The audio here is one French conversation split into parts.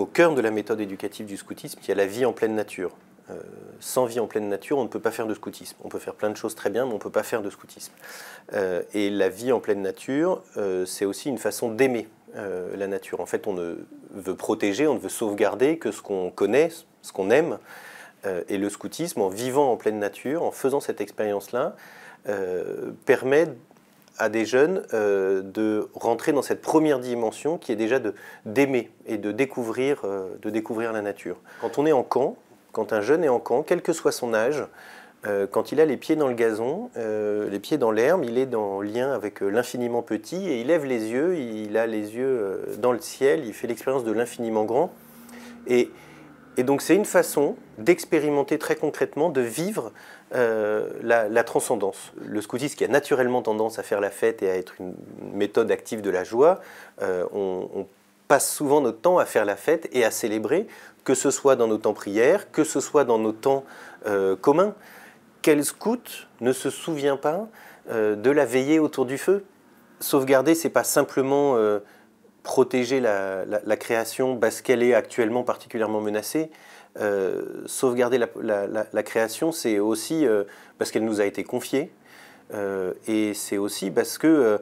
au cœur de la méthode éducative du scoutisme, il y a la vie en pleine nature. Euh, sans vie en pleine nature, on ne peut pas faire de scoutisme. On peut faire plein de choses très bien, mais on ne peut pas faire de scoutisme. Euh, et la vie en pleine nature, euh, c'est aussi une façon d'aimer la nature. En fait, on ne veut protéger, on ne veut sauvegarder que ce qu'on connaît, ce qu'on aime. et le scoutisme, en vivant en pleine nature, en faisant cette expérience-là, permet à des jeunes euh, de rentrer dans cette première dimension qui est déjà d'aimer et de découvrir, euh, de découvrir la nature. Quand on est en camp, quand un jeune est en camp, quel que soit son âge, euh, quand il a les pieds dans le gazon, les pieds dans l'herbe, il est dans lien avec l'infiniment petit et il lève les yeux, il a les yeux dans le ciel, il fait l'expérience de l'infiniment grand. Et et donc c'est une façon d'expérimenter très concrètement, de vivre euh, la, transcendance. Le scoutisme qui a naturellement tendance à faire la fête et à être une méthode active de la joie, euh, on, passe souvent notre temps à faire la fête et à célébrer, que ce soit dans nos temps prières, que ce soit dans nos temps euh, communs. Quel scout ne se souvient pas de la veillée autour du feu Sauvegarder, c'est pas simplement protéger la, création parce qu'elle est actuellement particulièrement menacée. Euh, sauvegarder la, la création, c'est aussi euh, parce qu'elle nous a été confiée. Euh, et c'est aussi parce que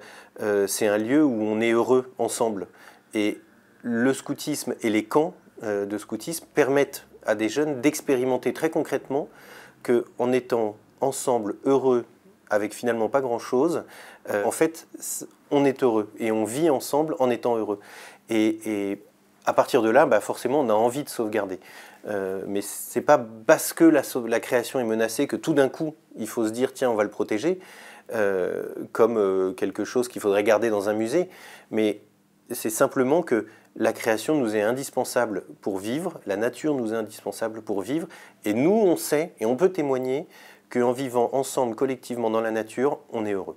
c'est un lieu où on est heureux ensemble. Et le scoutisme et les camps de scoutisme permettent à des jeunes d'expérimenter très concrètement qu'en étant ensemble, heureux, avec finalement pas grand-chose, euh, en fait, on est heureux et on vit ensemble en étant heureux. Et, à partir de là, bah, forcément, on a envie de sauvegarder. Mais euh, mais c'est pas parce que la, création est menacée que tout d'un coup, il faut se dire tiens, on va le protéger, euh, comme quelque chose qu'il faudrait garder dans un musée. Mais c'est simplement que la création nous est indispensable pour vivre, la nature nous est indispensable pour vivre, et nous, on sait, et on peut témoigner qu'en vivant ensemble collectivement dans la nature, on est heureux.